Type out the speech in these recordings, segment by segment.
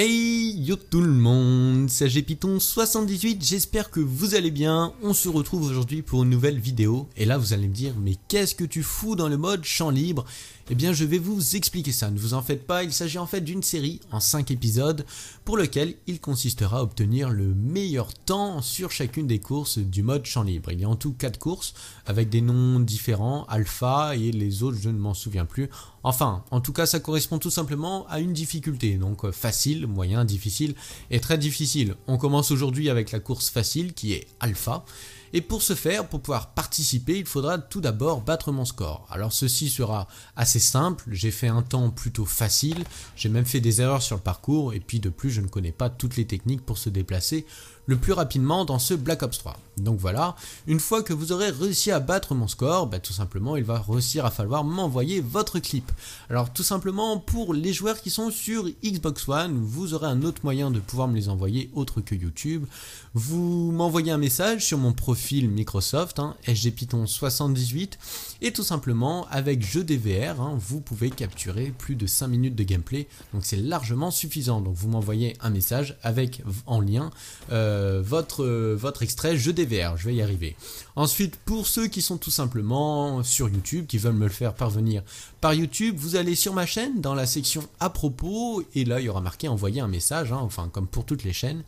Hey! Yo tout le monde, c'est Python78, j'espère que vous allez bien, on se retrouve aujourd'hui pour une nouvelle vidéo, et là vous allez me dire, mais qu'est-ce que tu fous dans le mode champ libre Eh bien je vais vous expliquer ça, ne vous en faites pas, il s'agit en fait d'une série en 5 épisodes, pour lequel il consistera à obtenir le meilleur temps sur chacune des courses du mode champ libre. Il y a en tout 4 courses, avec des noms différents, alpha, et les autres je ne m'en souviens plus, enfin, en tout cas ça correspond tout simplement à une difficulté, donc euh, facile, moyen, difficile, est très difficile. On commence aujourd'hui avec la course facile qui est alpha. Et pour ce faire, pour pouvoir participer, il faudra tout d'abord battre mon score. Alors ceci sera assez simple, j'ai fait un temps plutôt facile, j'ai même fait des erreurs sur le parcours, et puis de plus je ne connais pas toutes les techniques pour se déplacer le plus rapidement dans ce Black Ops 3. Donc voilà, une fois que vous aurez réussi à battre mon score, bah, tout simplement il va réussir à falloir m'envoyer votre clip. Alors tout simplement pour les joueurs qui sont sur Xbox One, vous aurez un autre moyen de pouvoir me les envoyer autre que YouTube. Vous m'envoyez un message sur mon profil Microsoft, hein, sgpython78, et tout simplement avec jeu DVR, hein, vous pouvez capturer plus de 5 minutes de gameplay, donc c'est largement suffisant. Donc vous m'envoyez un message avec en lien. Euh, euh, votre, euh, votre extrait je DVR, je vais y arriver. Ensuite, pour ceux qui sont tout simplement sur YouTube, qui veulent me le faire parvenir par YouTube, vous allez sur ma chaîne dans la section à propos, et là il y aura marqué envoyer un message, hein, enfin comme pour toutes les chaînes.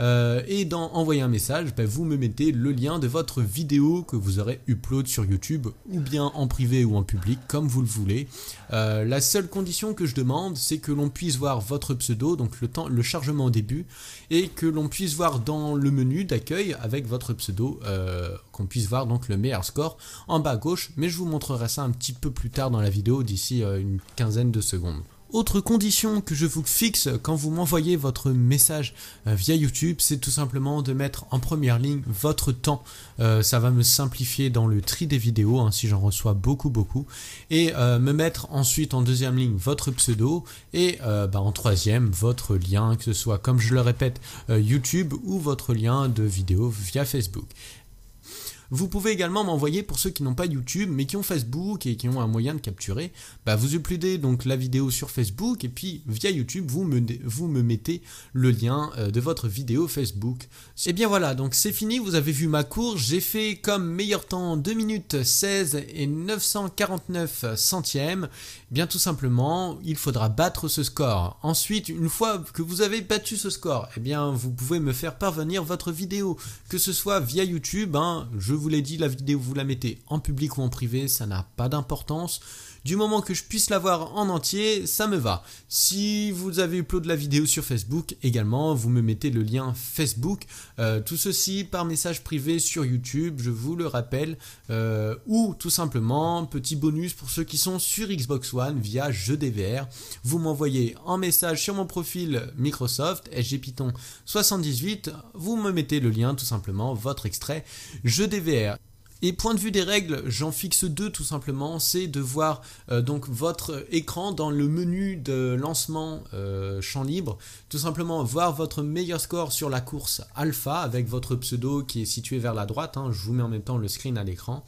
Euh, et dans envoyer un message, ben, vous me mettez le lien de votre vidéo que vous aurez upload sur YouTube, ou bien en privé ou en public, comme vous le voulez. Euh, la seule condition que je demande, c'est que l'on puisse voir votre pseudo, donc le, temps, le chargement au début, et que l'on puisse voir dans le menu d'accueil avec votre pseudo, euh, qu'on puisse voir donc le meilleur score en bas à gauche, mais je vous montrerai ça un petit peu plus tard dans la vidéo d'ici une quinzaine de secondes. Autre condition que je vous fixe quand vous m'envoyez votre message euh, via YouTube, c'est tout simplement de mettre en première ligne votre temps. Euh, ça va me simplifier dans le tri des vidéos, hein, si j'en reçois beaucoup beaucoup. Et euh, me mettre ensuite en deuxième ligne votre pseudo et bah, en troisième votre lien, que ce soit, comme je le répète, YouTube ou votre lien de vidéo via Facebook. Vous pouvez également m'envoyer pour ceux qui n'ont pas YouTube mais qui ont Facebook et qui ont un moyen de capturer, bah vous uploadez donc la vidéo sur Facebook et puis via YouTube vous me, vous me mettez le lien euh, de votre vidéo Facebook. Et eh bien voilà, donc c'est fini, vous avez vu ma course, j'ai fait comme meilleur temps 2 minutes 16 et 949 centièmes. Eh bien tout simplement, il faudra battre ce score. Ensuite, une fois que vous avez battu ce score, et eh bien vous pouvez me faire parvenir votre vidéo, que ce soit via YouTube, hein, je vous l'ai dit, la vidéo, vous la mettez en public ou en privé, ça n'a pas d'importance. Du moment que je puisse la voir en entier, ça me va. Si vous avez upload la vidéo sur Facebook, également, vous me mettez le lien Facebook. Euh, tout ceci par message privé sur YouTube, je vous le rappelle. Euh, ou tout simplement, petit bonus pour ceux qui sont sur Xbox One via jeu DVR. Vous m'envoyez un message sur mon profil Microsoft, SGPython78. Vous me mettez le lien, tout simplement, votre extrait jeu DVR et point de vue des règles, j'en fixe deux tout simplement, c'est de voir euh, donc votre écran dans le menu de lancement euh, champ libre, tout simplement voir votre meilleur score sur la course alpha avec votre pseudo qui est situé vers la droite, hein. je vous mets en même temps le screen à l'écran.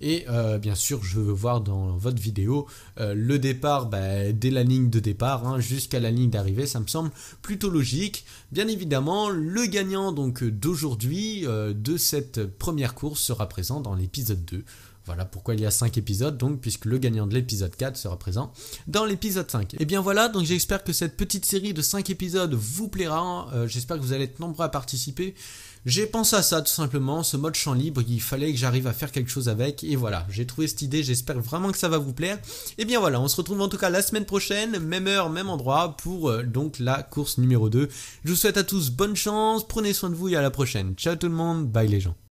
Et euh, bien sûr, je veux voir dans votre vidéo euh, le départ bah, dès la ligne de départ hein, jusqu'à la ligne d'arrivée. Ça me semble plutôt logique. Bien évidemment, le gagnant donc d'aujourd'hui euh, de cette première course sera présent dans l'épisode 2. Voilà pourquoi il y a 5 épisodes, donc puisque le gagnant de l'épisode 4 sera présent dans l'épisode 5. Et bien voilà, donc j'espère que cette petite série de 5 épisodes vous plaira. Euh, j'espère que vous allez être nombreux à participer. J'ai pensé à ça tout simplement, ce mode champ libre, il fallait que j'arrive à faire quelque chose avec, et voilà, j'ai trouvé cette idée, j'espère vraiment que ça va vous plaire. Et bien voilà, on se retrouve en tout cas la semaine prochaine, même heure, même endroit, pour euh, donc la course numéro 2. Je vous souhaite à tous bonne chance, prenez soin de vous et à la prochaine. Ciao tout le monde, bye les gens.